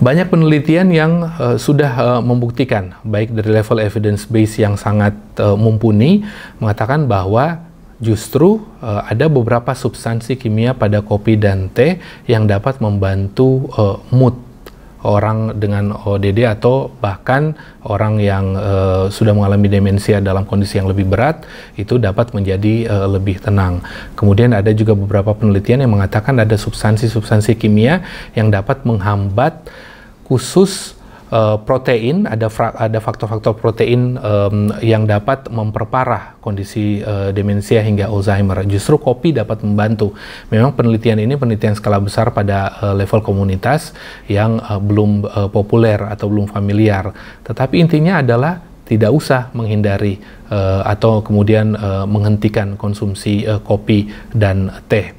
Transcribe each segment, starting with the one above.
Banyak penelitian yang uh, sudah uh, membuktikan, baik dari level evidence base yang sangat uh, mumpuni, mengatakan bahwa justru uh, ada beberapa substansi kimia pada kopi dan teh yang dapat membantu uh, mood orang dengan ODD atau bahkan orang yang uh, sudah mengalami demensia dalam kondisi yang lebih berat itu dapat menjadi uh, lebih tenang. Kemudian ada juga beberapa penelitian yang mengatakan ada substansi-substansi kimia yang dapat menghambat khusus uh, protein ada ada faktor-faktor protein um, yang dapat memperparah kondisi uh, demensia hingga Alzheimer. Justru kopi dapat membantu. Memang penelitian ini penelitian skala besar pada uh, level komunitas yang uh, belum uh, populer atau belum familiar. Tetapi intinya adalah tidak usah menghindari uh, atau kemudian uh, menghentikan konsumsi uh, kopi dan teh.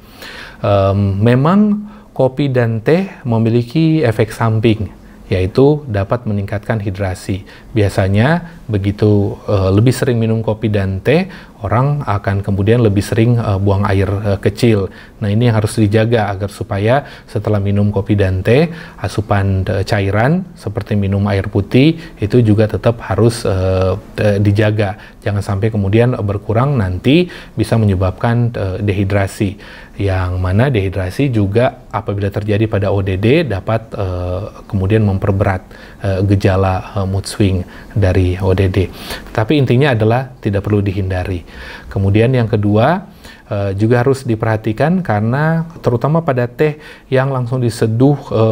Um, memang kopi dan teh memiliki efek samping yaitu dapat meningkatkan hidrasi. Biasanya begitu uh, lebih sering minum kopi dan teh, orang akan kemudian lebih sering uh, buang air uh, kecil. Nah, ini yang harus dijaga agar supaya setelah minum kopi dan teh, asupan uh, cairan seperti minum air putih itu juga tetap harus uh, dijaga. Jangan sampai kemudian berkurang nanti bisa menyebabkan uh, dehidrasi. Yang mana dehidrasi juga apabila terjadi pada ODD dapat uh, kemudian memperberat uh, gejala uh, mood swing dari ODD. Tapi intinya adalah tidak perlu dihindari. Kemudian yang kedua e, juga harus diperhatikan karena terutama pada teh yang langsung diseduh e,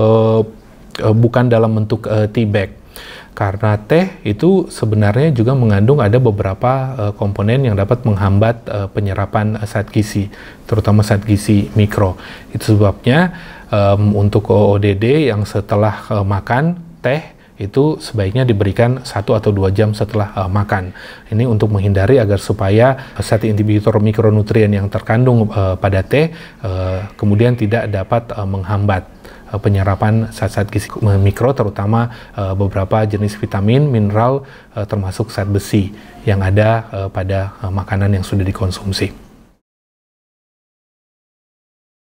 e, bukan dalam bentuk e, tea bag karena teh itu sebenarnya juga mengandung ada beberapa e, komponen yang dapat menghambat e, penyerapan saat zat gizi, terutama zat gizi mikro. Itu sebabnya e, untuk ODD yang setelah e, makan teh itu sebaiknya diberikan satu atau dua jam setelah uh, makan. Ini untuk menghindari agar supaya zat eh, inhibitor mikronutrien yang terkandung uh, pada teh uh, kemudian tidak dapat uh, menghambat penyerapan zat-zat gizi mikro terutama beberapa jenis vitamin, mineral termasuk zat besi yang ada pada makanan yang sudah dikonsumsi.